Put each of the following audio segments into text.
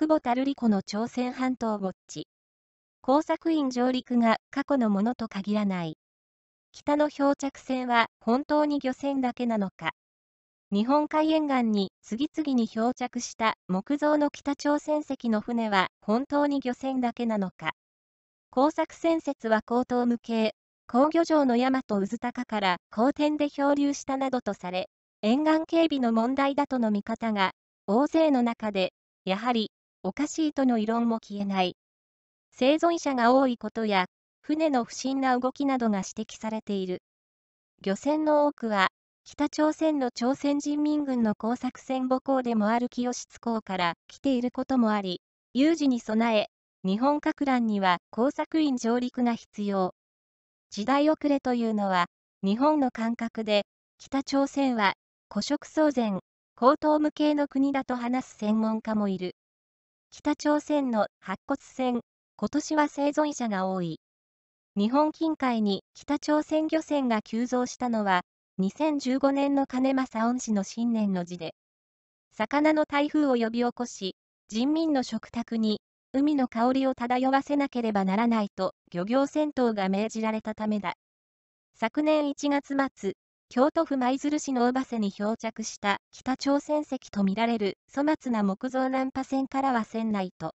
久保田瑠璃子の朝鮮半島ウォッチ。工作員上陸が過去のものと限らない。北の漂着船は本当に漁船だけなのか。日本海沿岸に次々に漂着した木造の北朝鮮籍の船は本当に漁船だけなのか。工作船説は高等無形、工漁場の大和渦高から荒天で漂流したなどとされ、沿岸警備の問題だとの見方が、大勢の中で、やはりおかしいとの異論も消えない。生存者が多いことや、船の不審な動きなどが指摘されている。漁船の多くは、北朝鮮の朝鮮人民軍の工作船母港でもある清津港から来ていることもあり、有事に備え、日本各乱には工作員上陸が必要。時代遅れというのは、日本の感覚で、北朝鮮は、古色騒然、高等無形の国だと話す専門家もいる。北朝鮮の白骨船、今年は生存者が多い。日本近海に北朝鮮漁船が急増したのは、2015年の金正恩氏の新年の字で、魚の台風を呼び起こし、人民の食卓に海の香りを漂わせなければならないと漁業戦闘が命じられたためだ。昨年1月末、京都府舞鶴市の小瀬に漂着した北朝鮮籍とみられる粗末な木造難破船からは船内と、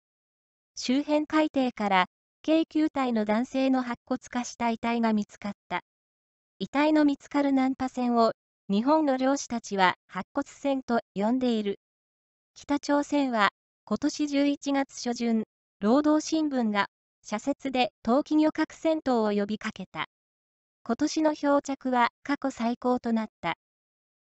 周辺海底から軽球体の男性の白骨化した遺体が見つかった。遺体の見つかる難破船を日本の漁師たちは白骨船と呼んでいる。北朝鮮は今年11月初旬、労働新聞が社説で冬季漁獲戦闘を呼びかけた。今年の漂着は過去最高となった。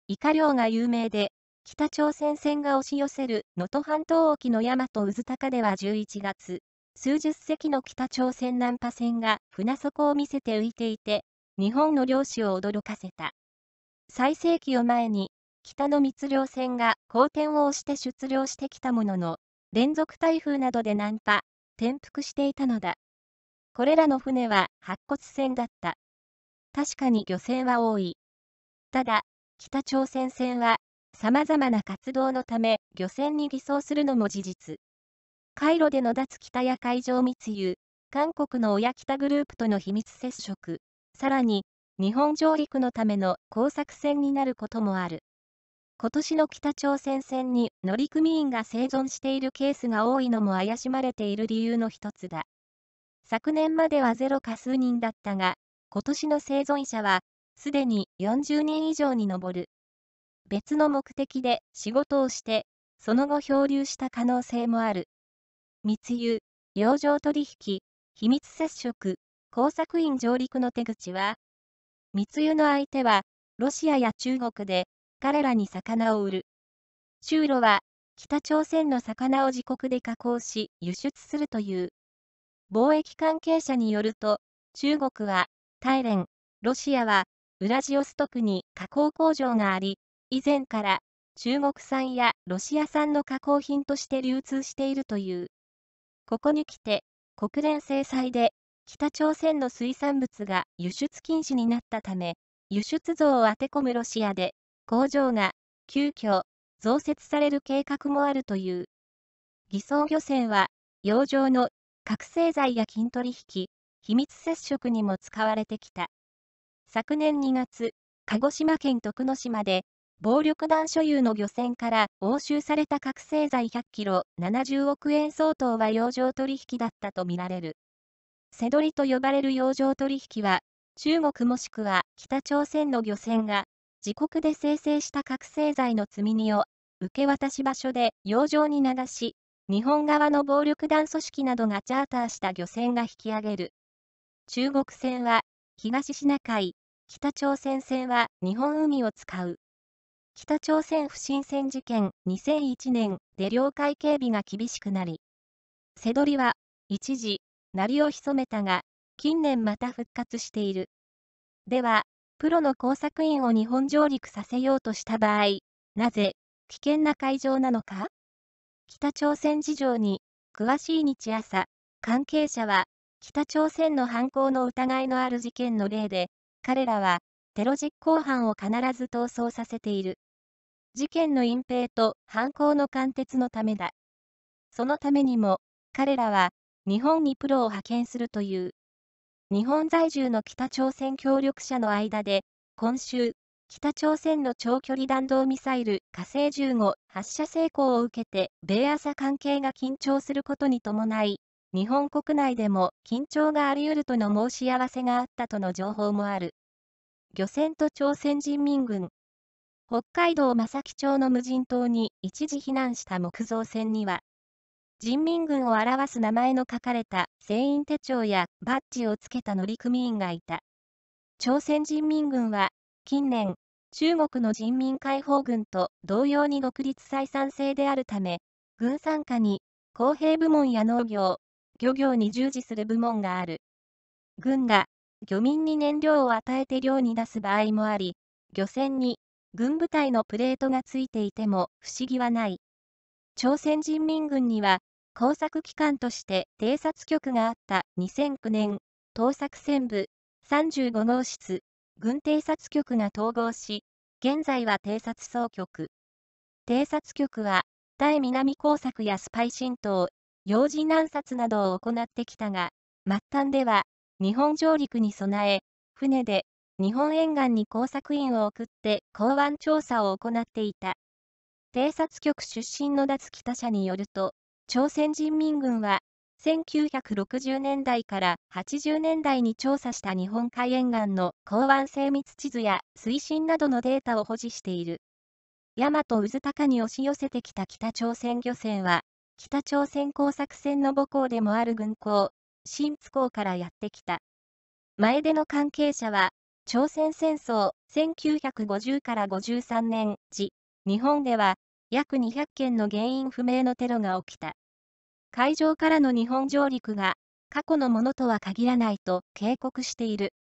イカ漁が有名で、北朝鮮船が押し寄せる能登半島沖の大和渦高では11月、数十隻の北朝鮮南波船が船底を見せて浮いていて、日本の漁師を驚かせた。最盛期を前に、北の密漁船が好転を押して出漁してきたものの、連続台風などで難破、転覆していたのだ。これらの船は白骨船だった。確かに漁船は多い。ただ、北朝鮮船は、様々な活動のため、漁船に偽装するのも事実。カイロでの脱北や海上密輸、韓国の親北グループとの秘密接触、さらに、日本上陸のための工作船になることもある。今年の北朝鮮船に乗組員が生存しているケースが多いのも怪しまれている理由の一つだ。昨年まではゼロか数人だったが、今年の生存者は、すでに40人以上に上る。別の目的で仕事をして、その後漂流した可能性もある。密輸、洋上取引、秘密接触、工作員上陸の手口は、密輸の相手は、ロシアや中国で、彼らに魚を売る。中路は、北朝鮮の魚を自国で加工し、輸出するという。貿易関係者によると、中国は大連、ロシアは、ウラジオストクに加工工場があり、以前から中国産やロシア産の加工品として流通しているという。ここに来て、国連制裁で北朝鮮の水産物が輸出禁止になったため、輸出増を当て込むロシアで、工場が急遽増設される計画もあるという。偽装漁船は、洋上の覚醒剤や金取引、秘密接触にも使われてきた。昨年2月、鹿児島県徳之島で、暴力団所有の漁船から押収された覚醒剤100キロ70億円相当は洋上取引だったとみられる。セドリと呼ばれる洋上取引は、中国もしくは北朝鮮の漁船が、自国で生成した覚醒剤の積み荷を、受け渡し場所で洋上に流し、日本側の暴力団組織などがチャーターした漁船が引き上げる。中国船は東シナ海、北朝鮮船は日本海を使う。北朝鮮不審船事件2001年で領海警備が厳しくなり、セドりは一時、鳴を潜めたが、近年また復活している。では、プロの工作員を日本上陸させようとした場合、なぜ、危険な海上なのか北朝鮮事情に、詳しい日朝、関係者は、北朝鮮の犯行の疑いのある事件の例で、彼らは、テロ実行犯を必ず逃走させている。事件の隠蔽と犯行の貫徹のためだ。そのためにも、彼らは、日本にプロを派遣するという。日本在住の北朝鮮協力者の間で、今週、北朝鮮の長距離弾道ミサイル火星15発射成功を受けて、米朝関係が緊張することに伴い、日本国内でも緊張があり得るとの申し合わせがあったとの情報もある。漁船と朝鮮人民軍。北海道正木町の無人島に一時避難した木造船には、人民軍を表す名前の書かれた船員手帳やバッジをつけた乗組員がいた。朝鮮人民軍は、近年、中国の人民解放軍と同様に独立採算制であるため、軍参加に、公平部門や農業、漁業に従事する部門がある。軍が漁民に燃料を与えて漁に出す場合もあり、漁船に軍部隊のプレートがついていても不思議はない。朝鮮人民軍には工作機関として偵察局があった2009年、盗作船部35号室、軍偵察局が統合し、現在は偵察総局。偵察局は、対南工作やスパイ浸透、幼児難殺などを行ってきたが、末端では、日本上陸に備え、船で、日本沿岸に工作員を送って港湾調査を行っていた。偵察局出身の脱北者によると、朝鮮人民軍は、1960年代から80年代に調査した日本海沿岸の港湾精密地図や水深などのデータを保持している。大和渦高に押し寄せてきた北朝鮮漁船は、北朝鮮工作船の母校でもある軍港、新津港からやってきた。前での関係者は、朝鮮戦争1950から53年時、日本では約200件の原因不明のテロが起きた。海上からの日本上陸が過去のものとは限らないと警告している。